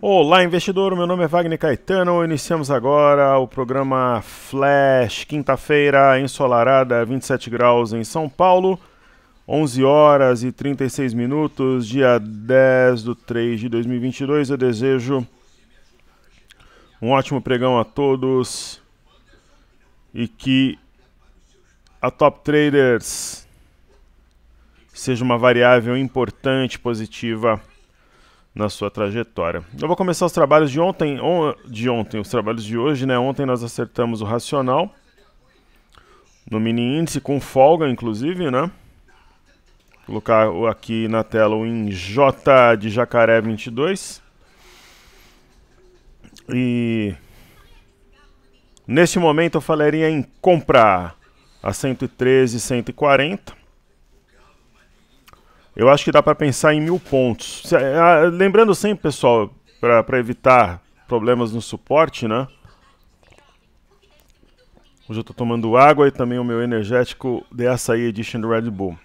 Olá, investidor. Meu nome é Wagner Caetano. Iniciamos agora o programa Flash, quinta-feira, ensolarada, 27 graus em São Paulo, 11 horas e 36 minutos, dia 10 de 3 de 2022. Eu desejo um ótimo pregão a todos e que a Top Traders seja uma variável importante, positiva na sua trajetória. Eu vou começar os trabalhos de ontem, on, de ontem, os trabalhos de hoje, né? Ontem nós acertamos o racional no mini índice com folga, inclusive, né? Vou colocar aqui na tela o em J de jacaré 22. E neste momento eu falaria em comprar a 113, 140. Eu acho que dá para pensar em mil pontos. É, lembrando sempre, pessoal, para evitar problemas no suporte, né? Hoje eu estou tomando água e também o meu energético de açaí edition do Red Bull.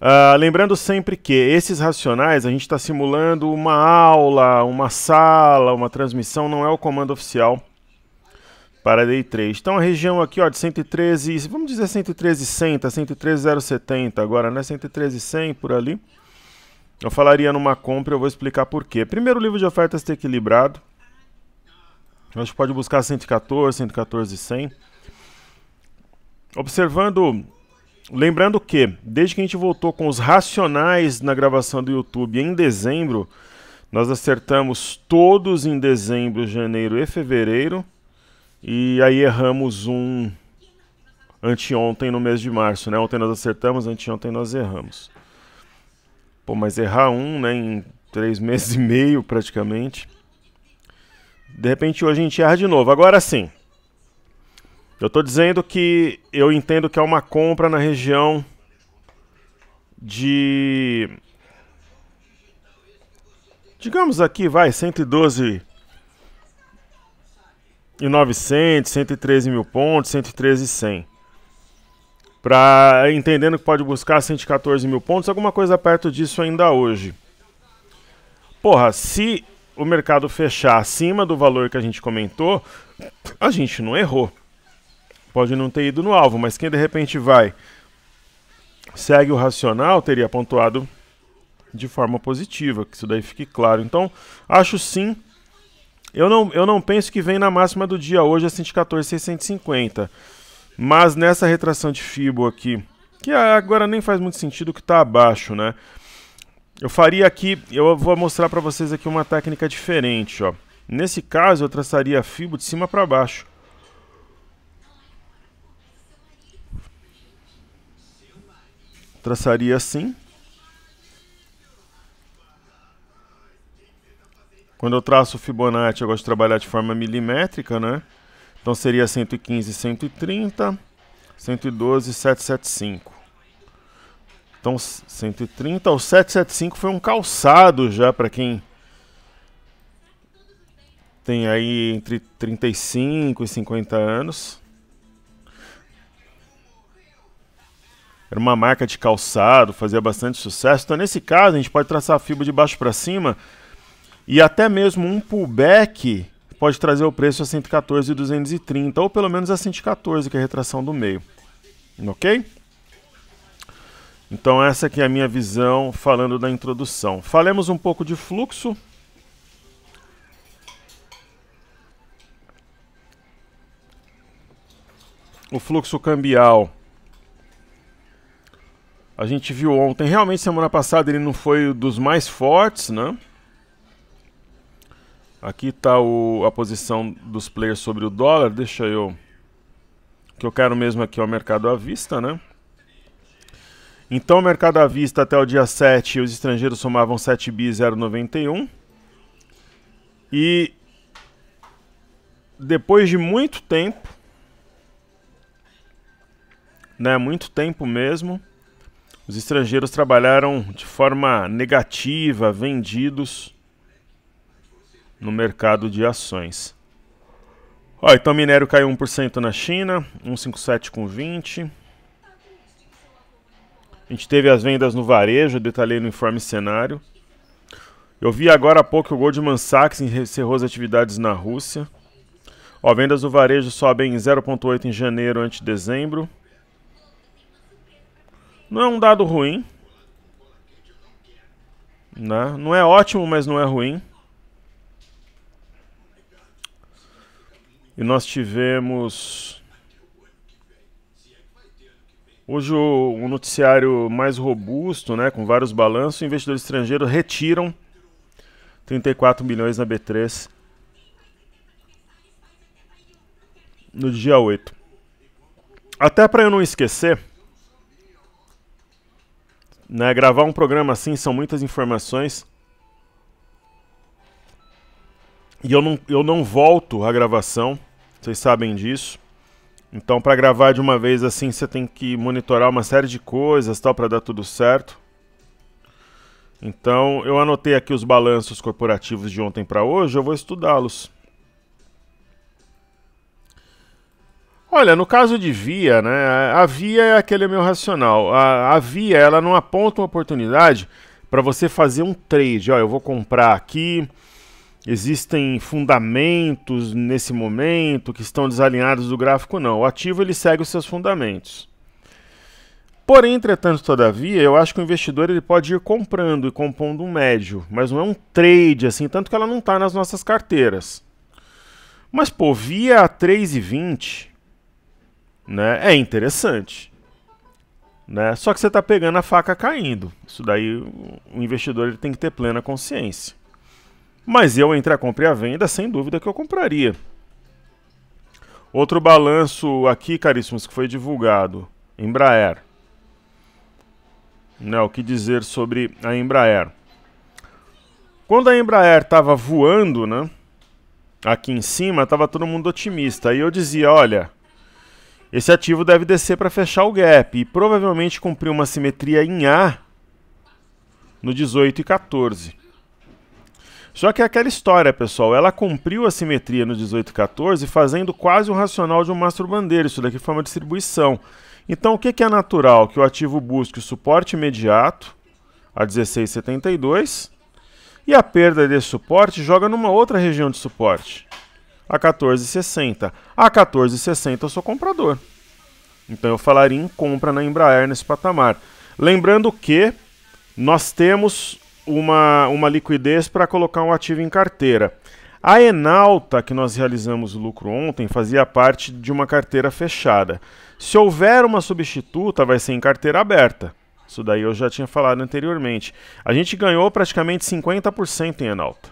Uh, lembrando sempre que esses racionais a gente está simulando uma aula, uma sala, uma transmissão, não é o comando oficial para Day 3. Então a região aqui ó, de 113, vamos dizer 113,100, tá 113,070 agora, né? 113,100 por ali. Eu falaria numa compra, eu vou explicar por quê. Primeiro, o livro de ofertas ter equilibrado. A gente pode buscar 114, 114,100. Observando, lembrando que, desde que a gente voltou com os racionais na gravação do YouTube em dezembro, nós acertamos todos em dezembro, janeiro e fevereiro. E aí erramos um anteontem no mês de março, né? Ontem nós acertamos, anteontem nós erramos. Pô, mas errar um, né, em três meses e meio praticamente. De repente hoje a gente erra de novo. Agora sim. Eu estou dizendo que eu entendo que é uma compra na região de digamos aqui, vai, 112 e 900, 113 mil pontos, 113.100. para entendendo que pode buscar 114 mil pontos, alguma coisa perto disso ainda hoje. Porra, se o mercado fechar acima do valor que a gente comentou, a gente não errou. Pode não ter ido no alvo, mas quem de repente vai, segue o racional, teria pontuado de forma positiva, que isso daí fique claro. Então, acho sim eu não, eu não penso que vem na máxima do dia hoje é a 114,650. Mas nessa retração de Fibo aqui, que agora nem faz muito sentido que está abaixo, né? Eu faria aqui, eu vou mostrar para vocês aqui uma técnica diferente, ó. Nesse caso, eu traçaria a Fibo de cima para baixo. Traçaria assim. Quando eu traço Fibonacci, eu gosto de trabalhar de forma milimétrica, né? Então seria 115, 130, 112, 775. Então 130, o 775 foi um calçado já para quem tem aí entre 35 e 50 anos. Era uma marca de calçado, fazia bastante sucesso. Então nesse caso, a gente pode traçar a fibra de baixo para cima e até mesmo um pullback pode trazer o preço a 114,230 ou pelo menos a 114, que é a retração do meio. OK? Então essa aqui é a minha visão falando da introdução. Falemos um pouco de fluxo. O fluxo cambial. A gente viu ontem, realmente semana passada ele não foi dos mais fortes, né? Aqui está a posição dos players sobre o dólar. Deixa eu... O que eu quero mesmo aqui é o mercado à vista, né? Então, o mercado à vista até o dia 7, os estrangeiros somavam 7 bi 0,91. E depois de muito tempo, né, muito tempo mesmo, os estrangeiros trabalharam de forma negativa, vendidos no mercado de ações. Ó, então minério caiu 1% na China, 157 com 20. A gente teve as vendas no varejo, detalhei no informe cenário. Eu vi agora há pouco o Goldman Sachs encerrou as atividades na Rússia. Ó, vendas do varejo sobem 0,8 em janeiro ante dezembro. Não é um dado ruim. Né? Não é ótimo, mas não é ruim. E nós tivemos. Hoje o, um noticiário mais robusto, né, com vários balanços, investidores estrangeiros retiram 34 milhões na B3 no dia 8. Até para eu não esquecer, né, gravar um programa assim são muitas informações. E eu não, eu não volto a gravação, vocês sabem disso. Então, para gravar de uma vez assim, você tem que monitorar uma série de coisas, tal, para dar tudo certo. Então, eu anotei aqui os balanços corporativos de ontem para hoje, eu vou estudá-los. Olha, no caso de via, né? A via é aquele meu racional. A, a via, ela não aponta uma oportunidade para você fazer um trade. olha eu vou comprar aqui, existem fundamentos nesse momento que estão desalinhados do gráfico, não. O ativo ele segue os seus fundamentos. Porém, entretanto, todavia, eu acho que o investidor ele pode ir comprando e compondo um médio, mas não é um trade assim, tanto que ela não está nas nossas carteiras. Mas pô, via 3,20, né? É interessante. Né? Só que você está pegando a faca caindo. Isso daí o investidor ele tem que ter plena consciência. Mas eu entre a compra e a venda, sem dúvida que eu compraria. Outro balanço aqui, caríssimos, que foi divulgado, Embraer. Né, o que dizer sobre a Embraer? Quando a Embraer estava voando, né, aqui em cima, estava todo mundo otimista. E eu dizia, olha, esse ativo deve descer para fechar o gap e provavelmente cumprir uma simetria em A no 18 e 14. Só que é aquela história, pessoal, ela cumpriu a simetria no 1814 fazendo quase o racional de um mastro bandeira, isso daqui foi uma distribuição. Então o que, que é natural? Que o ativo busque o suporte imediato, a 1672, e a perda desse suporte joga numa outra região de suporte, a 1460. A 1460 eu sou comprador. Então eu falaria em compra na Embraer nesse patamar. Lembrando que nós temos uma, uma liquidez para colocar um ativo em carteira. A Enalta, que nós realizamos o lucro ontem, fazia parte de uma carteira fechada. Se houver uma substituta, vai ser em carteira aberta. Isso daí eu já tinha falado anteriormente. A gente ganhou praticamente 50% em Enalta.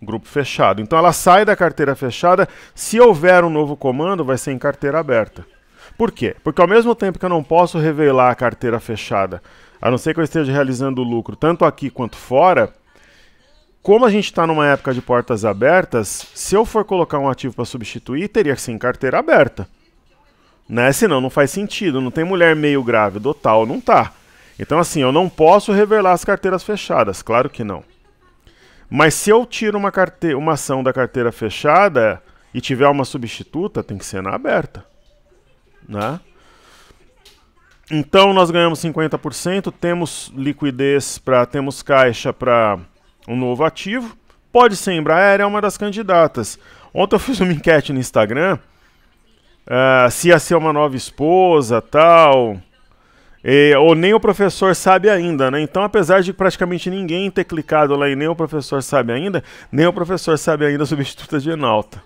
Grupo fechado. Então ela sai da carteira fechada. Se houver um novo comando, vai ser em carteira aberta. Por quê? Porque ao mesmo tempo que eu não posso revelar a carteira fechada a não ser que eu esteja realizando lucro tanto aqui quanto fora, como a gente está numa época de portas abertas, se eu for colocar um ativo para substituir, teria que ser em carteira aberta. Né? Senão não faz sentido, não tem mulher meio grávida ou tal, não tá. Então assim, eu não posso revelar as carteiras fechadas, claro que não. Mas se eu tiro uma, uma ação da carteira fechada e tiver uma substituta, tem que ser na aberta. Né? Então nós ganhamos 50%, temos liquidez para temos caixa para um novo ativo. Pode ser Embraer, é uma das candidatas. Ontem eu fiz uma enquete no Instagram uh, se ia ser uma nova esposa, tal. E, ou nem o professor sabe ainda, né? Então, apesar de praticamente ninguém ter clicado lá e nem o professor sabe ainda, nem o professor sabe ainda a substituta de Enalta.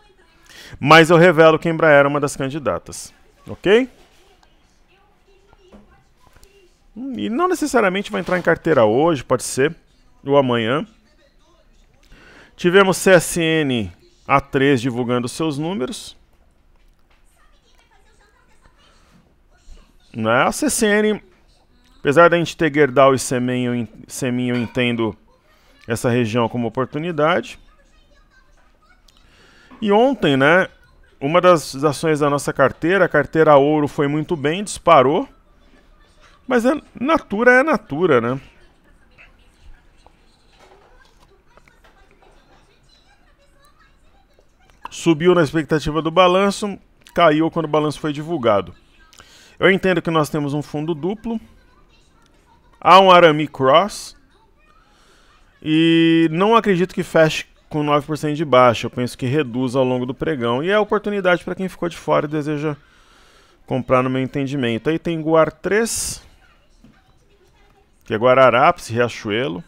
Mas eu revelo que Embraer é uma das candidatas, ok? E não necessariamente vai entrar em carteira hoje, pode ser, ou amanhã. Tivemos CSN A3 divulgando seus números. Né? A CSN apesar da gente ter Gerdau e Seminho, Seminho, eu entendo essa região como oportunidade. E ontem, né, uma das ações da nossa carteira, a carteira ouro foi muito bem, disparou. Mas a é, natura é natura, né? Subiu na expectativa do balanço, caiu quando o balanço foi divulgado. Eu entendo que nós temos um fundo duplo. Há um Arami Cross. E não acredito que feche com 9% de baixa. Eu penso que reduz ao longo do pregão. E é oportunidade para quem ficou de fora e deseja comprar no meu entendimento. Aí tem Guar 3 que é Guararapes, Riachuelo.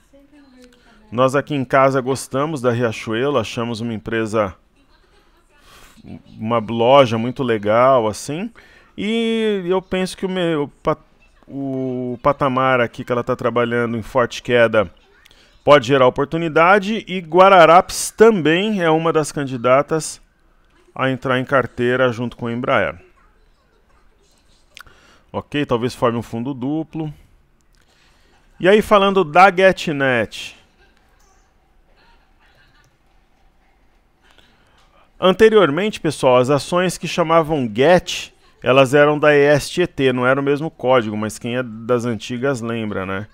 Nós aqui em casa gostamos da Riachuelo, achamos uma empresa, uma loja muito legal, assim. E eu penso que o, meu, o patamar aqui que ela está trabalhando em forte queda pode gerar oportunidade. E Guararapes também é uma das candidatas a entrar em carteira junto com a Embraer. Ok, talvez forme um fundo duplo. E aí falando da GetNet. Anteriormente, pessoal, as ações que chamavam GET, elas eram da ESTT, não era o mesmo código, mas quem é das antigas lembra, né?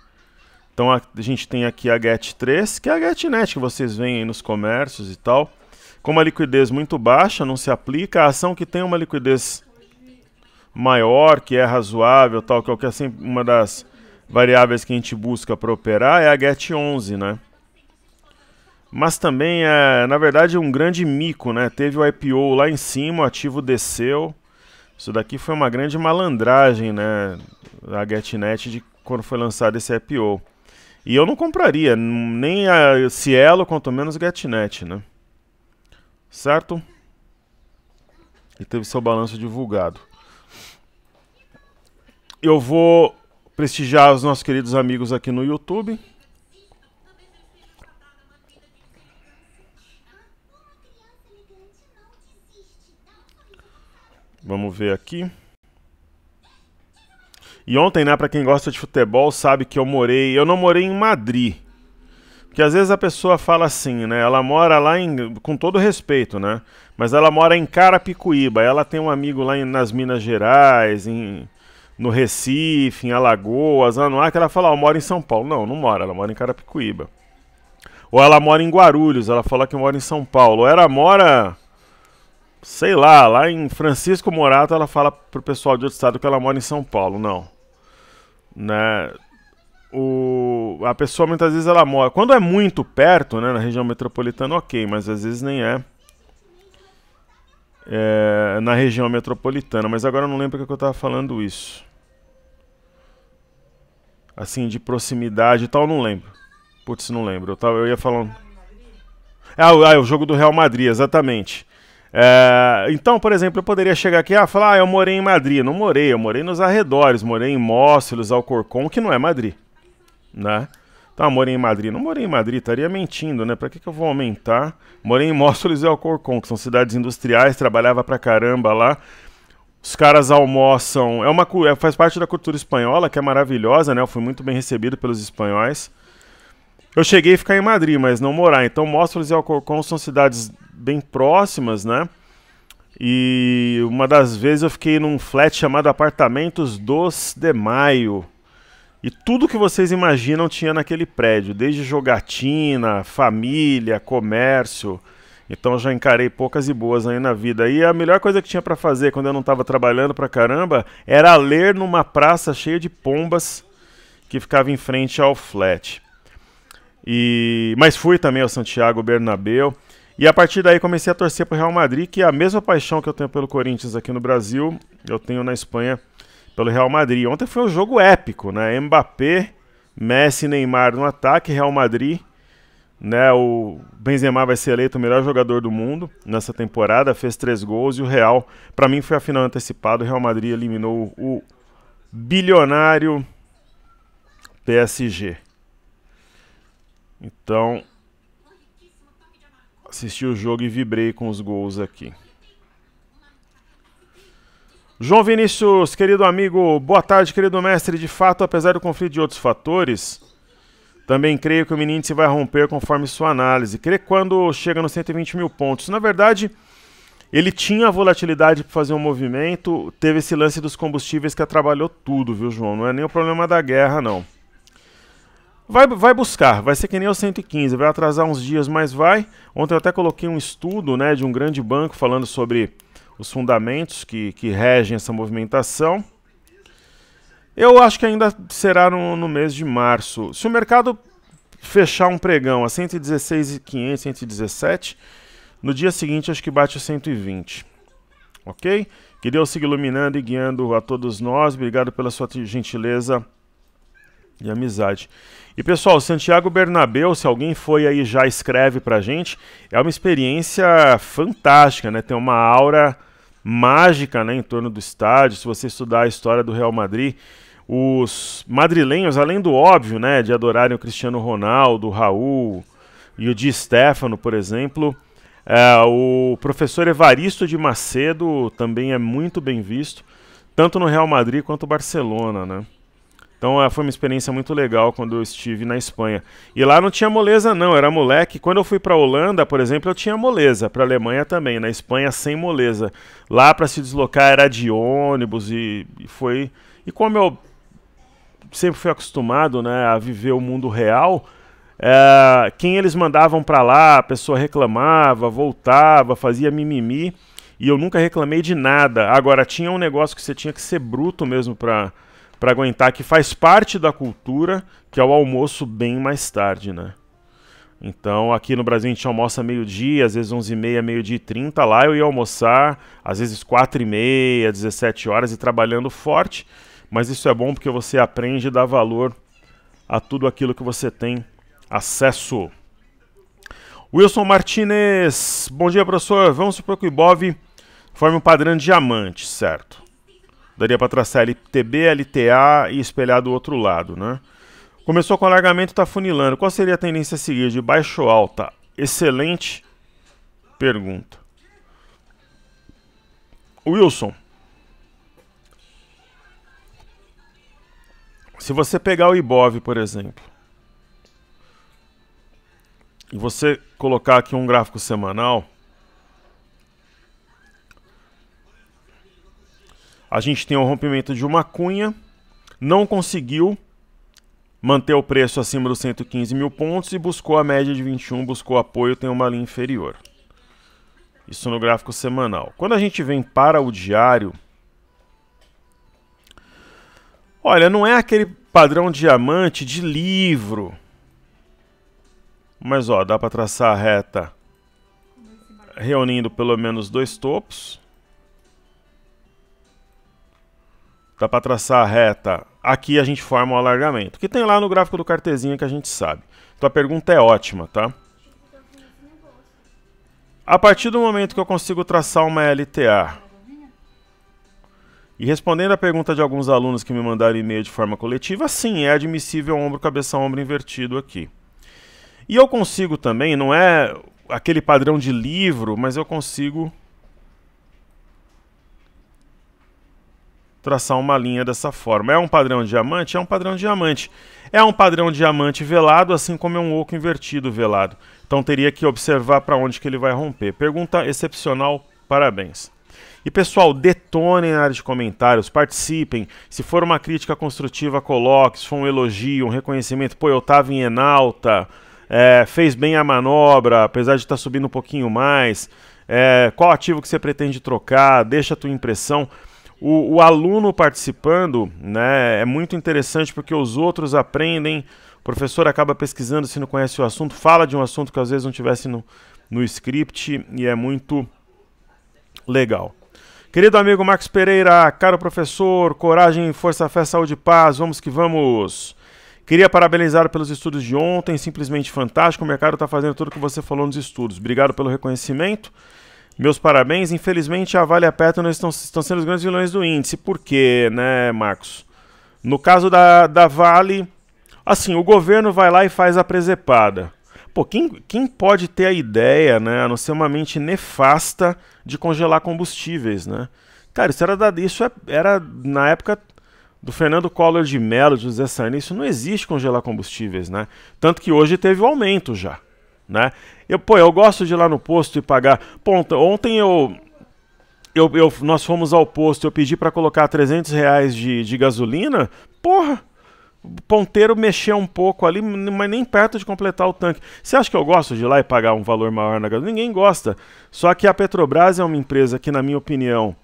Então a, gente tem aqui a GET3, que é a GetNet que vocês veem aí nos comércios e tal. com uma liquidez muito baixa, não se aplica. A ação que tem uma liquidez maior, que é razoável, tal, que é, é uma das variáveis que a gente busca para operar é a get11, né? Mas também é, na verdade, um grande mico, né? Teve o IPO lá em cima, o ativo desceu. Isso daqui foi uma grande malandragem, né? A GetNet de quando foi lançado esse IPO. E eu não compraria, nem a Cielo, quanto menos GetNet, né? Certo? E teve seu balanço divulgado. Eu vou prestigiar os nossos queridos amigos aqui no YouTube. Vamos ver aqui. E ontem, né, para quem gosta de futebol, sabe que eu morei, eu não morei em Madrid. Porque às vezes a pessoa fala assim, né? Ela mora lá em, com todo respeito, né? Mas ela mora em Carapicuíba. Ela tem um amigo lá em, nas Minas Gerais, em no Recife, em Alagoas, Anuar, que ela fala, ó, mora em São Paulo. Não, não mora, ela mora em Carapicuíba. Ou ela mora em Guarulhos, ela fala que mora em São Paulo. Ou ela mora, sei lá, lá em Francisco Morato, ela fala pro pessoal de outro estado que ela mora em São Paulo. Não. Né? O, a pessoa muitas vezes ela mora. Quando é muito perto, né, na região metropolitana, ok, mas às vezes nem é é, na região metropolitana, mas agora eu não lembro que eu estava falando isso. Assim, de proximidade e tal, não lembro. Putz, não lembro. Eu, tava, eu ia falando. Ah, ah, o jogo do Real Madrid, exatamente. É, então, por exemplo, eu poderia chegar aqui e ah, falar: ah, eu morei em Madrid. Não morei, eu morei nos arredores, morei em Mócelos, Alcorcon, que não é Madrid. Né? Tá, morei em Madrid. Não morei em Madrid, estaria mentindo, né? Pra que, que eu vou aumentar? Morei em Móstoles e Alcorcon, que são cidades industriais, trabalhava pra caramba lá. Os caras almoçam. É uma, é, faz parte da cultura espanhola, que é maravilhosa, né? Eu fui muito bem recebido pelos espanhóis. Eu cheguei a ficar em Madrid, mas não morar. Então, Móstoles e Alcorcon são cidades bem próximas, né? E uma das vezes eu fiquei num flat chamado Apartamentos dos de Maio e tudo que vocês imaginam tinha naquele prédio, desde jogatina, família, comércio. Então já encarei poucas e boas aí na vida. E a melhor coisa que tinha para fazer quando eu não estava trabalhando pra caramba era ler numa praça cheia de pombas que ficava em frente ao flat. E mas fui também ao Santiago Bernabéu e a partir daí comecei a torcer pro Real Madrid, que é a mesma paixão que eu tenho pelo Corinthians aqui no Brasil, eu tenho na Espanha pelo Real Madrid. Ontem foi um jogo épico, né? Mbappé, Messi, Neymar no ataque, Real Madrid, né? O Benzema vai ser eleito o melhor jogador do mundo nessa temporada, fez três gols e o Real, para mim foi a final antecipada. O Real Madrid eliminou o bilionário PSG. Então, assisti o jogo e vibrei com os gols aqui. João Vinícius, querido amigo, boa tarde, querido mestre. De fato, apesar do conflito de outros fatores, também creio que o mini vai romper conforme sua análise. Creio quando chega nos 120 mil pontos. Na verdade, ele tinha a volatilidade para fazer um movimento, teve esse lance dos combustíveis que atrapalhou tudo, viu, João? Não é nem o problema da guerra, não. Vai, vai buscar, vai ser que nem o 115, vai atrasar uns dias, mas vai. Ontem eu até coloquei um estudo né, de um grande banco falando sobre os fundamentos que, que regem essa movimentação. Eu acho que ainda será no, no mês de março. Se o mercado fechar um pregão a 116,500, 117, no dia seguinte acho que bate a 120. Ok? Que Deus siga iluminando e guiando a todos nós. Obrigado pela sua gentileza e amizade. E pessoal, Santiago Bernabeu, se alguém foi aí já escreve pra gente, é uma experiência fantástica, né? Tem uma aura mágica, né, em torno do estádio. Se você estudar a história do Real Madrid, os madrilenhos, além do óbvio, né, de adorarem o Cristiano Ronaldo, o Raul e o Di Stefano, por exemplo, é, o professor Evaristo de Macedo também é muito bem visto, tanto no Real Madrid quanto no Barcelona, né? Então ah, foi uma experiência muito legal quando eu estive na Espanha. E lá não tinha moleza não, era moleque. Quando eu fui para a Holanda, por exemplo, eu tinha moleza. Para a Alemanha também, na Espanha sem moleza. Lá para se deslocar era de ônibus e, e foi e como eu sempre fui acostumado, né, a viver o mundo real, é, quem eles mandavam para lá, a pessoa reclamava, voltava, fazia mimimi, e eu nunca reclamei de nada. Agora tinha um negócio que você tinha que ser bruto mesmo para para aguentar que faz parte da cultura, que é o almoço bem mais tarde, né? Então, aqui no Brasil a gente almoça meio-dia, às vezes 11h30, meio-dia e 30. Lá eu ia almoçar, às vezes 4h30, 17 horas e trabalhando forte. Mas isso é bom porque você aprende a dar valor a tudo aquilo que você tem acesso. Wilson Martinez, bom dia professor. Vamos supor que o Ibov forme um padrão de diamante, certo? Daria para traçar LTB, LTA e espelhar do outro lado, né? Começou com alargamento e está funilando. Qual seria a tendência a seguir? De baixo ou alta? Excelente pergunta. Wilson. Se você pegar o Ibov, por exemplo, e você colocar aqui um gráfico semanal, A gente tem o um rompimento de uma cunha, não conseguiu manter o preço acima dos 115 mil pontos e buscou a média de 21, buscou apoio, tem uma linha inferior. Isso no gráfico semanal. Quando a gente vem para o diário, olha, não é aquele padrão diamante de livro. Mas ó, dá para traçar a reta reunindo pelo menos dois topos. para traçar a reta, aqui a gente forma o alargamento, que tem lá no gráfico do cartezinho que a gente sabe. Então a pergunta é ótima, tá? A partir do momento que eu consigo traçar uma LTA, e respondendo a pergunta de alguns alunos que me mandaram e-mail de forma coletiva, sim, é admissível ombro, cabeça, ombro invertido aqui. E eu consigo também, não é aquele padrão de livro, mas eu consigo traçar uma linha dessa forma. É um padrão diamante? É um padrão diamante. É um padrão diamante velado, assim como é um oco invertido velado. Então teria que observar para onde que ele vai romper. Pergunta excepcional, parabéns. E pessoal, detonem na área de comentários, participem. Se for uma crítica construtiva, coloque. Se for um elogio, um reconhecimento, pô, eu estava em Enalta, é, fez bem a manobra, apesar de estar tá subindo um pouquinho mais. É, qual ativo que você pretende trocar? Deixa a tua impressão. O, o aluno participando né, é muito interessante porque os outros aprendem, o professor acaba pesquisando se não conhece o assunto, fala de um assunto que às vezes não tivesse no, no script e é muito legal. Querido amigo Marcos Pereira, caro professor, coragem, força, fé, saúde e paz, vamos que vamos. Queria parabenizar pelos estudos de ontem, simplesmente fantástico. O mercado está fazendo tudo o que você falou nos estudos. Obrigado pelo reconhecimento. Meus parabéns. Infelizmente, a Vale e a Petro estão, estão sendo os grandes vilões do índice. Por quê, né, Marcos? No caso da, da Vale, assim, o governo vai lá e faz a presepada. Pô, quem, quem pode ter a ideia, né, a não ser uma mente nefasta, de congelar combustíveis, né? Cara, isso era, da, isso é, era na época do Fernando Collor de Mello, de José Sarney, isso não existe congelar combustíveis, né? Tanto que hoje teve o um aumento já né? Eu, pô, eu gosto de ir lá no posto e pagar. Ponto. ontem eu, eu, eu nós fomos ao posto, eu pedi para colocar 300 reais de, de gasolina. Porra, o ponteiro mexeu um pouco ali, mas nem perto de completar o tanque. Você acha que eu gosto de ir lá e pagar um valor maior na gasolina? Ninguém gosta. Só que a Petrobras é uma empresa que, na minha opinião,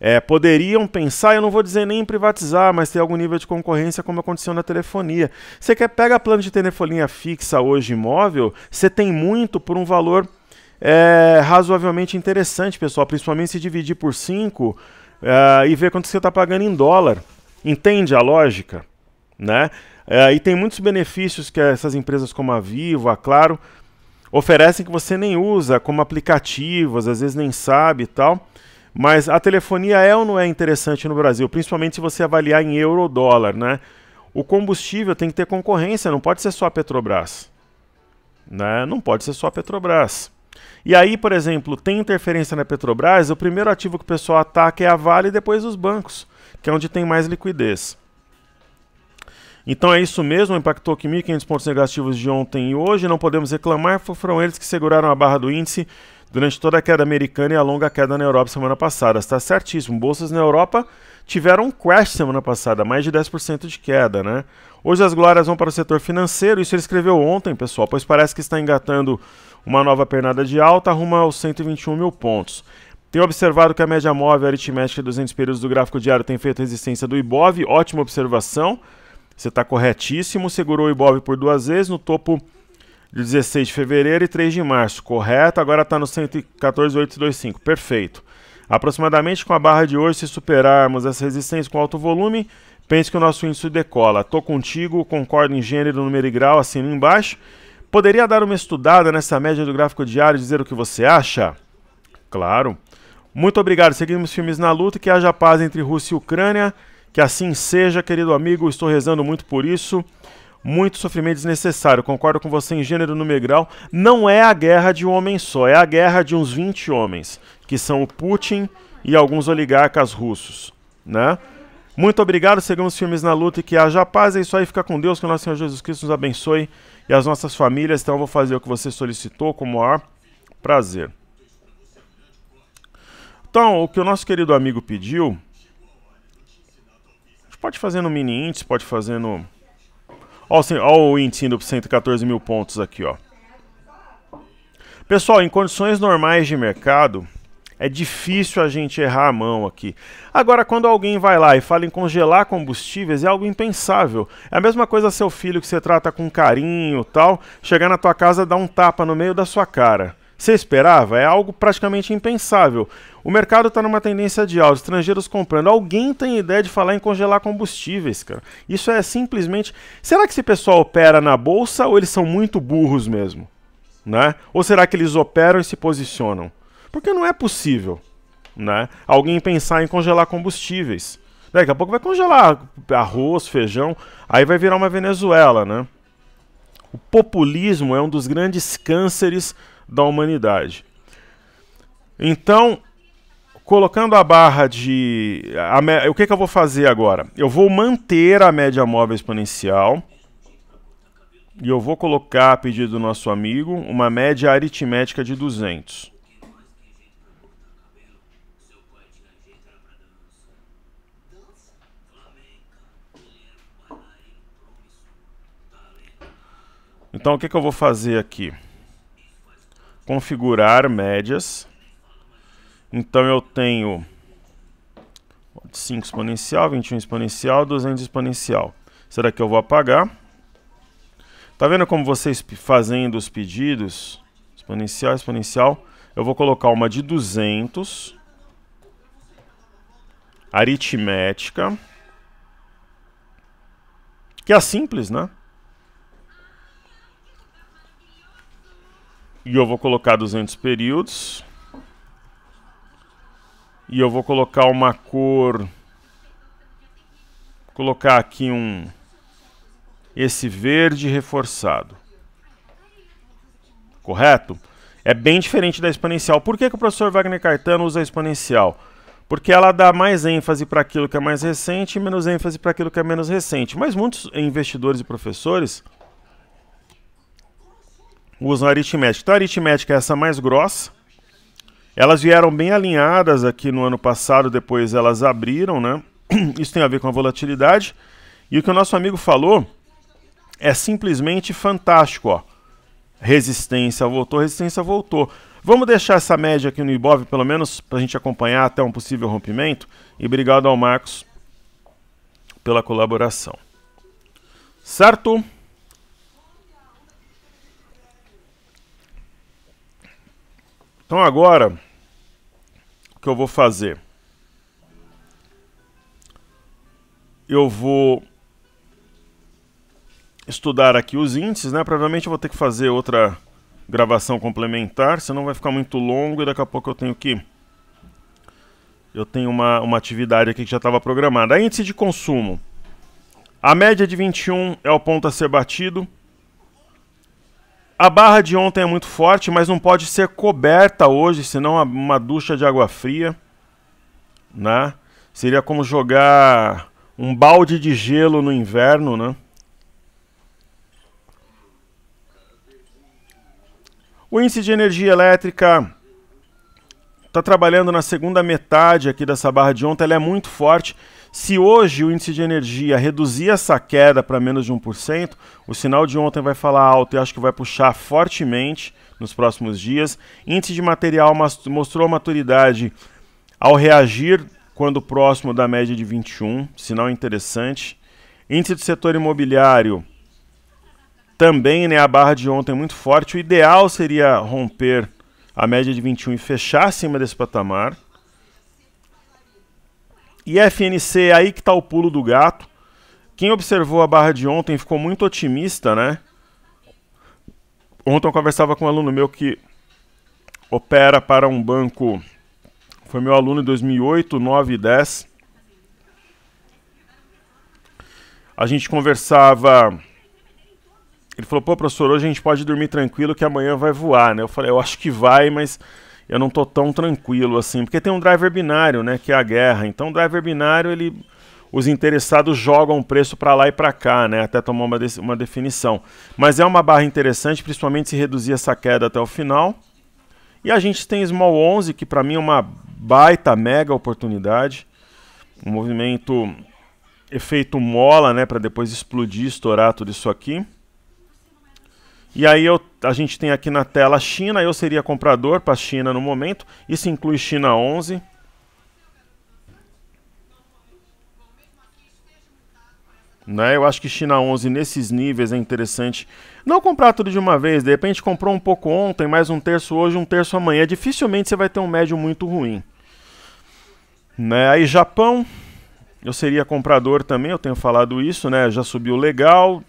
é, poderiam pensar, eu não vou dizer nem em privatizar, mas ter algum nível de concorrência como aconteceu na telefonia. Você quer pega plano de telefonia fixa hoje imóvel, você tem muito por um valor é, razoavelmente interessante, pessoal, principalmente se dividir por 5 é, e ver quanto você está pagando em dólar. Entende a lógica? Né? É, e tem muitos benefícios que essas empresas como a Vivo, a Claro, oferecem que você nem usa, como aplicativos, às vezes nem sabe e tal. Mas a telefonia é ou não é interessante no Brasil, principalmente se você avaliar em euro ou dólar, né? O combustível tem que ter concorrência, não pode ser só a Petrobras. Né? Não pode ser só a Petrobras. E aí, por exemplo, tem interferência na Petrobras, o primeiro ativo que o pessoal ataca é a Vale e depois os bancos, que é onde tem mais liquidez. Então é isso mesmo, impactou que 1.500 pontos negativos de ontem e hoje, não podemos reclamar, foram eles que seguraram a barra do índice durante toda a queda americana e a longa queda na Europa semana passada. Está certíssimo. Bolsas na Europa tiveram um crash semana passada, mais de 10% de queda, né? Hoje as glórias vão para o setor financeiro, isso ele escreveu ontem, pessoal, pois parece que está engatando uma nova pernada de alta, arruma aos 121 mil pontos. Tem observado que a média móvel aritmética 200 períodos do gráfico diário tem feito resistência do Ibov, ótima observação, você está corretíssimo, segurou o Ibov por duas vezes, no topo de 16 de fevereiro e 3 de março, correto? Agora está no 114,825, perfeito. Aproximadamente com a barra de hoje, se superarmos essa resistência com alto volume, pense que o nosso índice decola. Tô contigo, concordo em gênero, número e grau, assino embaixo. Poderia dar uma estudada nessa média do gráfico diário e dizer o que você acha? Claro. Muito obrigado. Seguimos filmes na luta. Que haja paz entre Rússia e Ucrânia. Que assim seja, querido amigo. Estou rezando muito por isso muito sofrimento desnecessário. Concordo com você em gênero, no e grau. Não é a guerra de um homem só, é a guerra de uns 20 homens, que são o Putin e alguns oligarcas russos, né? Muito obrigado, sigamos firmes na luta e que haja paz. É isso aí, fica com Deus, que o nosso Senhor Jesus Cristo nos abençoe e as nossas famílias. Então eu vou fazer o que você solicitou com o maior prazer. Então, o que o nosso querido amigo pediu, a gente pode fazer no mini índice, pode fazer no Olha o índice indo para 114 mil pontos aqui, ó. Pessoal, em condições normais de mercado, é difícil a gente errar a mão aqui. Agora, quando alguém vai lá e fala em congelar combustíveis, é algo impensável. É a mesma coisa seu filho que você trata com carinho tal, chegar na tua casa e dar um tapa no meio da sua cara. Você esperava? É algo praticamente impensável. O mercado está numa tendência de alta, estrangeiros comprando. Alguém tem ideia de falar em congelar combustíveis, cara. Isso é simplesmente. Será que esse pessoal opera na bolsa ou eles são muito burros mesmo? Né? Ou será que eles operam e se posicionam? Porque não é possível né? alguém pensar em congelar combustíveis. Daqui a pouco vai congelar arroz, feijão, aí vai virar uma Venezuela, né? O populismo é um dos grandes cânceres da humanidade. Então, colocando a barra de. A me... O que, que eu vou fazer agora? Eu vou manter a média móvel exponencial. E eu vou colocar, a pedido do nosso amigo, uma média aritmética de 200. Então, o que, que eu vou fazer aqui? Configurar médias. Então eu tenho 5 exponencial, 21 exponencial, 200 exponencial. Será que eu vou apagar? Tá vendo como vocês fazendo os pedidos? Exponencial, exponencial. Eu vou colocar uma de 200. Aritmética. Que é simples, né? E eu vou colocar 200 períodos. E eu vou colocar uma cor... Colocar aqui um... Esse verde reforçado. Correto? É bem diferente da exponencial. Por que, que o professor Wagner Cartano usa a exponencial? Porque ela dá mais ênfase para aquilo que é mais recente e menos ênfase para aquilo que é menos recente. Mas muitos investidores e professores usam aritmética. Então a aritmética é essa mais grossa, elas vieram bem alinhadas aqui no ano passado, depois elas abriram, né? Isso tem a ver com a volatilidade. E o que o nosso amigo falou é simplesmente fantástico, ó. Resistência voltou, resistência voltou. Vamos deixar essa média aqui no Ibov, pelo menos, para a gente acompanhar até um possível rompimento. E obrigado ao Marcos pela colaboração. Certo? Então agora que eu vou fazer? Eu vou estudar aqui os índices, né? Provavelmente eu vou ter que fazer outra gravação complementar, senão vai ficar muito longo e daqui a pouco eu tenho que... Eu tenho uma, uma atividade aqui que já estava programada. Índice de consumo. A média de 21 é o ponto a ser batido. A barra de ontem é muito forte, mas não pode ser coberta hoje, senão uma ducha de água fria, né? Seria como jogar um balde de gelo no inverno, né? O índice de energia elétrica está trabalhando na segunda metade aqui dessa barra de ontem, ela é muito forte se hoje o índice de energia reduzir essa queda para menos de 1%, o sinal de ontem vai falar alto e acho que vai puxar fortemente nos próximos dias. Índice de material mostrou maturidade ao reagir quando próximo da média de 21, sinal interessante. Índice do setor imobiliário também, né, a barra de ontem é muito forte. O ideal seria romper a média de 21 e fechar acima desse patamar. IFNC, aí que tá o pulo do gato. Quem observou a barra de ontem ficou muito otimista, né? Ontem eu conversava com um aluno meu que opera para um banco. Foi meu aluno em 2008, 9 e 10. A gente conversava. Ele falou: pô, professor, hoje a gente pode dormir tranquilo que amanhã vai voar, né? Eu falei: eu acho que vai, mas eu não tô tão tranquilo assim, porque tem um driver binário, né, que é a guerra. Então, o driver binário, ele os interessados jogam o preço para lá e para cá, né, até tomar uma, de, uma definição. Mas é uma barra interessante, principalmente se reduzir essa queda até o final. E a gente tem Small 11, que para mim é uma baita mega oportunidade. Um movimento efeito mola, né, para depois explodir, estourar tudo isso aqui. E aí eu, a gente tem aqui na tela China, eu seria comprador para a China no momento. Isso inclui China 11. Né? Eu acho que China 11 nesses níveis é interessante. Não comprar tudo de uma vez, de repente comprou um pouco ontem, mais um terço hoje, um terço amanhã. Dificilmente você vai ter um médio muito ruim. Né? Aí Japão, eu seria comprador também, eu tenho falado isso, né? Já subiu legal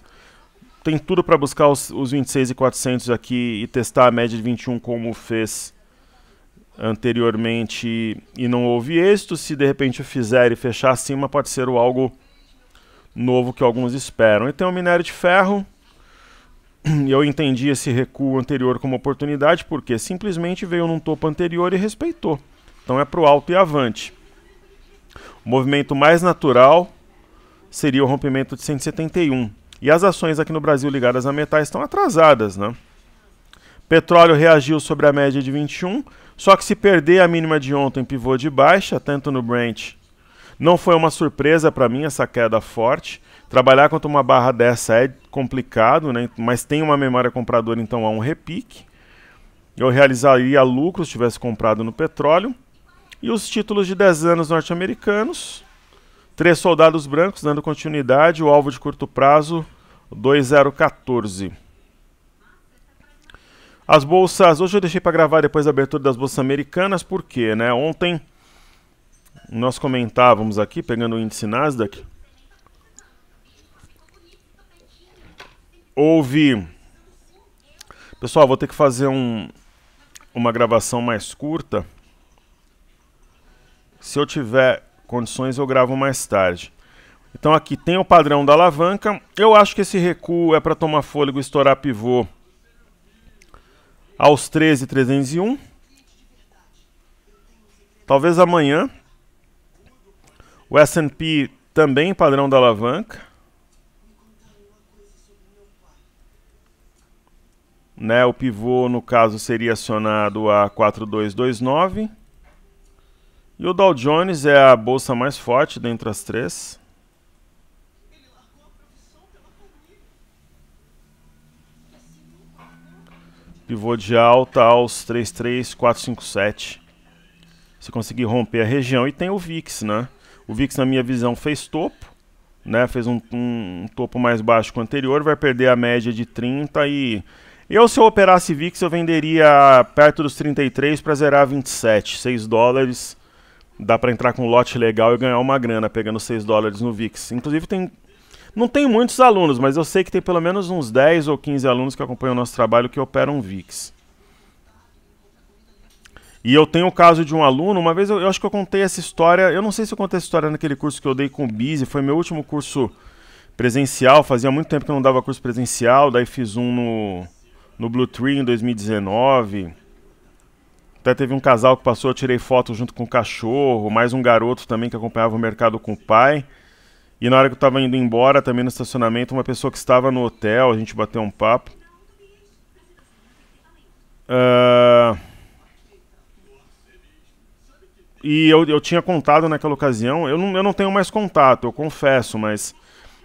tem tudo para buscar os, os 26.400 aqui e testar a média de 21 como fez anteriormente e não houve êxito. Se de repente eu fizer e fechar acima, pode ser o algo novo que alguns esperam. E tem o minério de ferro. Eu entendi esse recuo anterior como oportunidade porque simplesmente veio num topo anterior e respeitou. Então é para o alto e avante. O movimento mais natural seria o rompimento de 171. E as ações aqui no Brasil ligadas a metais estão atrasadas, né? Petróleo reagiu sobre a média de 21, só que se perder a mínima de ontem pivô de baixa, tanto no Brent. Não foi uma surpresa para mim essa queda forte. Trabalhar contra uma barra dessa é complicado, né? mas tem uma memória compradora, então há um repique. Eu realizaria lucro se tivesse comprado no petróleo. E os títulos de 10 anos norte-americanos Três soldados brancos dando continuidade. O alvo de curto prazo, 2014. As bolsas. Hoje eu deixei para gravar depois da abertura das bolsas americanas, porque né? ontem nós comentávamos aqui, pegando o índice Nasdaq. Houve. Pessoal, vou ter que fazer um, uma gravação mais curta. Se eu tiver Condições eu gravo mais tarde. Então aqui tem o padrão da alavanca. Eu acho que esse recuo é para tomar fôlego e estourar pivô aos 13,301. Talvez amanhã. O S&P também padrão da alavanca. Né, o pivô, no caso, seria acionado a 4229. E o Dow Jones é a bolsa mais forte dentre as três. Pivô de alta aos 33457. Se conseguir romper a região. E tem o VIX, né? O VIX, na minha visão, fez topo. Né? Fez um, um, um topo mais baixo que o anterior. Vai perder a média de 30 e... Eu, se eu operasse VIX, eu venderia perto dos 33 para zerar 27. 6 dólares dá para entrar com um lote legal e ganhar uma grana pegando 6 dólares no VIX. Inclusive tem não tem muitos alunos, mas eu sei que tem pelo menos uns 10 ou 15 alunos que acompanham o nosso trabalho que operam VIX. E eu tenho o caso de um aluno, uma vez eu, eu acho que eu contei essa história, eu não sei se eu contei essa história naquele curso que eu dei com o Bize, foi meu último curso presencial, fazia muito tempo que eu não dava curso presencial, daí fiz um no, no Blue Tree em 2019. Até teve um casal que passou, eu tirei foto junto com o cachorro, mais um garoto também que acompanhava o mercado com o pai. E na hora que eu estava indo embora, também no estacionamento, uma pessoa que estava no hotel, a gente bateu um papo. Uh... E eu, eu tinha contado naquela ocasião, eu não, eu não tenho mais contato, eu confesso, mas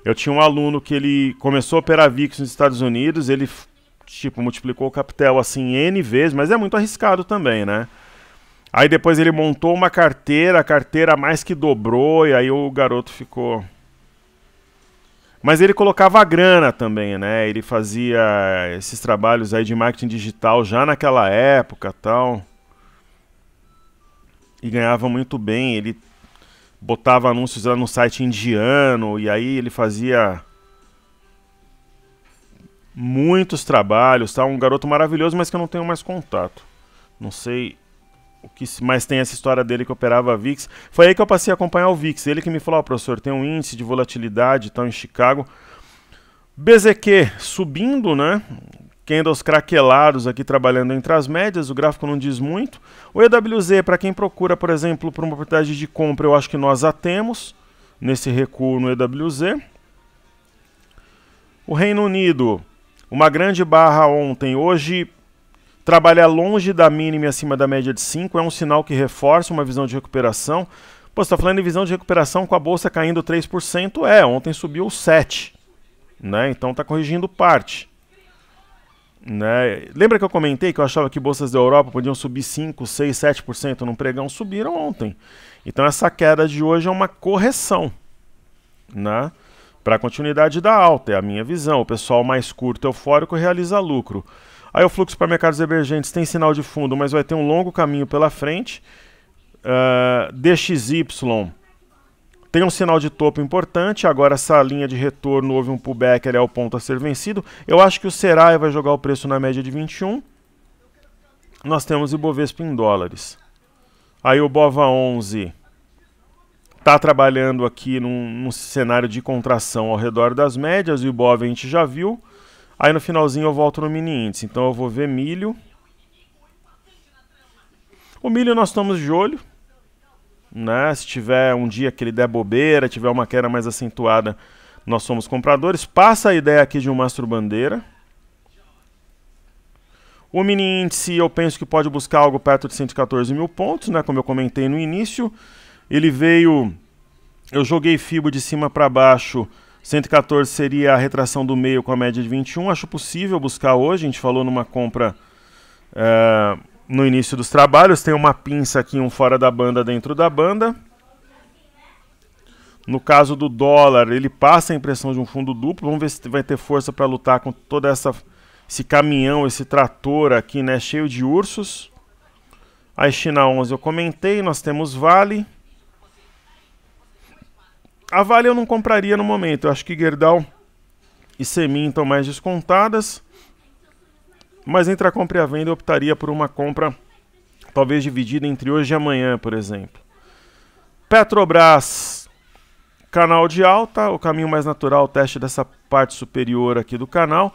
eu tinha um aluno que ele começou a operar VIX nos Estados Unidos, ele tipo, multiplicou o capital assim N vezes, mas é muito arriscado também, né? Aí depois ele montou uma carteira, a carteira mais que dobrou, e aí o garoto ficou. Mas ele colocava a grana também, né? Ele fazia esses trabalhos aí de marketing digital já naquela época tal. E ganhava muito bem. Ele botava anúncios lá no site indiano, e aí ele fazia muitos trabalhos, tá? Um garoto maravilhoso, mas que eu não tenho mais contato. Não sei o que mais tem essa história dele que operava a VIX. Foi aí que eu passei a acompanhar o VIX. Ele que me falou, oh, professor, tem um índice de volatilidade tal tá, em Chicago. BZQ subindo, né? Candles craquelados aqui trabalhando entre as médias, o gráfico não diz muito. O EWZ, para quem procura, por exemplo, por uma oportunidade de compra, eu acho que nós a temos nesse recuo no EWZ. O Reino Unido, uma grande barra ontem, hoje trabalhar longe da mínima e acima da média de 5 é um sinal que reforça uma visão de recuperação. Pô, você está falando em visão de recuperação com a bolsa caindo 3%? É, ontem subiu 7%. Né? Então está corrigindo parte. Né? Lembra que eu comentei que eu achava que bolsas da Europa podiam subir 5, 6, 7% num pregão? Subiram ontem. Então essa queda de hoje é uma correção. Né? Para a continuidade da alta, é a minha visão. O pessoal mais curto eufórico realiza lucro. Aí o fluxo para mercados emergentes tem sinal de fundo, mas vai ter um longo caminho pela frente. Uh, eh, DXY tem um sinal de topo importante. Agora, essa linha de retorno houve um pullback, ele é o ponto a ser vencido. Eu acho que o Serai vai jogar o preço na média de 21. Nós temos Ibovespa em dólares. Aí o Bova 11 está trabalhando aqui num, num, cenário de contração ao redor das médias, e o Ibov a gente já viu. Aí no finalzinho eu volto no mini índice, então eu vou ver milho. O milho nós estamos de olho, né? Se tiver um dia que ele der bobeira, tiver uma queda mais acentuada, nós somos compradores. Passa a ideia aqui de um mastro bandeira. O mini índice eu penso que pode buscar algo perto de 114 mil pontos, né? Como eu comentei no início. Ele veio. Eu joguei FIBO de cima para baixo. 114 seria a retração do meio com a média de 21. Acho possível buscar hoje. A gente falou numa compra uh, no início dos trabalhos. Tem uma pinça aqui, um fora da banda, dentro da banda. No caso do dólar, ele passa a impressão de um fundo duplo. Vamos ver se vai ter força para lutar com toda essa esse caminhão, esse trator aqui, né, cheio de ursos. a China 11 eu comentei, nós temos Vale. A Vale eu não compraria no momento. Eu acho que Gerdau e Semin estão mais descontadas. Mas entre a compra e a venda eu optaria por uma compra talvez dividida entre hoje e amanhã, por exemplo. Petrobras, canal de alta, o caminho mais natural, o teste dessa parte superior aqui do canal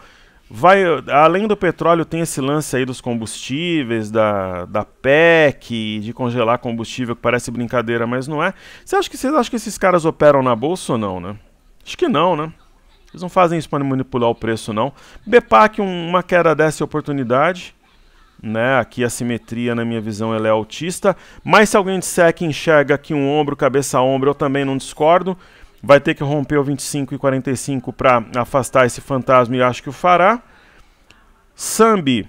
vai além do petróleo tem esse lance aí dos combustíveis da, da PEC de congelar combustível que parece brincadeira mas não é você acha que vocês acham que esses caras operam na bolsa ou não né acho que não né eles não fazem isso para manipular o preço não Bepac um, uma queda dessa oportunidade né aqui a simetria na minha visão ela é autista mas se alguém disser que enxerga aqui um ombro cabeça a ombro eu também não discordo vai ter que romper o 25 e 45 para afastar esse fantasma e acho que o fará. Sambi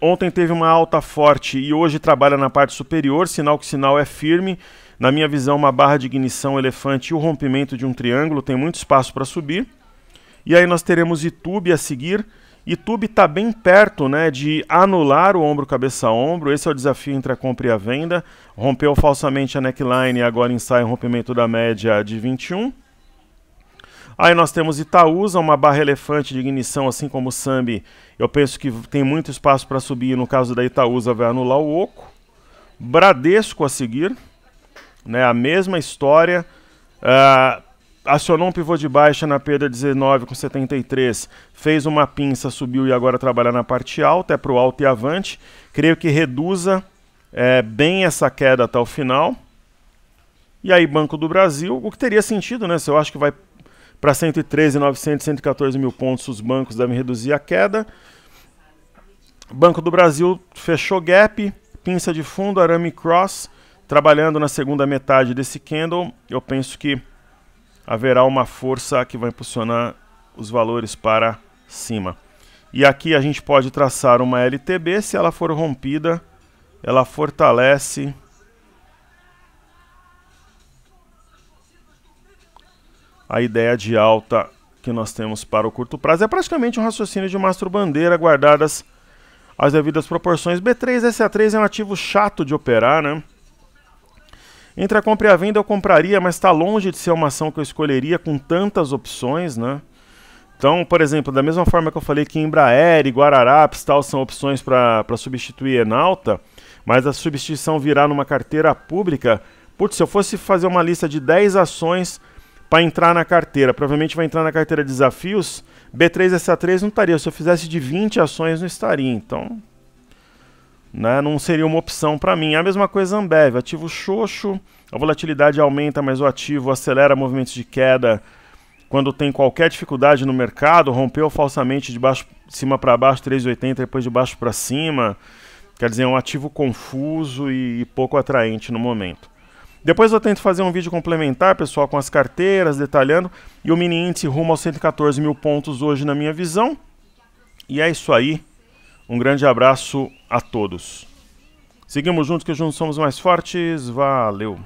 ontem teve uma alta forte e hoje trabalha na parte superior, sinal que sinal é firme. Na minha visão, uma barra de ignição elefante e o rompimento de um triângulo tem muito espaço para subir. E aí nós teremos Itube a seguir. YouTube está bem perto né, de anular o ombro cabeça ombro. Esse é o desafio entre a compra e a venda. Rompeu falsamente a neckline e agora ensaia o rompimento da média de 21. Aí nós temos Itaúsa, uma barra elefante de ignição, assim como o Sambi. Eu penso que tem muito espaço para subir. No caso da Itaúsa, vai anular o Oco. Bradesco a seguir, né, a mesma história. Uh, acionou um pivô de baixa na perda 19 com 73, fez uma pinça, subiu e agora trabalha na parte alta, é para o alto e avante. Creio que reduza é, bem essa queda até o final. E aí Banco do Brasil, o que teria sentido, né? Se eu acho que vai para 113, 900, 114 mil pontos, os bancos devem reduzir a queda. Banco do Brasil fechou gap, pinça de fundo, arame cross, trabalhando na segunda metade desse candle. Eu penso que haverá uma força que vai impulsionar os valores para cima. E aqui a gente pode traçar uma LTB, se ela for rompida, ela fortalece a ideia de alta que nós temos para o curto prazo. É praticamente um raciocínio de mastro bandeira, guardadas as devidas proporções. B3SA3 é um ativo chato de operar, né? Entre a compra e a venda eu compraria, mas está longe de ser uma ação que eu escolheria com tantas opções, né? Então, por exemplo, da mesma forma que eu falei que Embraer e Guararapes tal são opções para substituir Enalta, mas a substituição virá numa carteira pública. Putz, se eu fosse fazer uma lista de 10 ações para entrar na carteira, provavelmente vai entrar na carteira de desafios, B3SA3 não estaria. Se eu fizesse de 20 ações, não estaria. Então, né, não seria uma opção para mim. É a mesma coisa Ambev, ativo xoxo, a volatilidade aumenta, mas o ativo acelera movimentos de queda quando tem qualquer dificuldade no mercado, rompeu falsamente de baixo cima para baixo 3,80, depois de baixo para cima. Quer dizer, é um ativo confuso e, e pouco atraente no momento. Depois eu tento fazer um vídeo complementar, pessoal, com as carteiras, detalhando. E o mini índice rumo aos 114 mil pontos hoje, na minha visão. E é isso aí. Um grande abraço a todos. Seguimos juntos que juntos somos mais fortes. Valeu!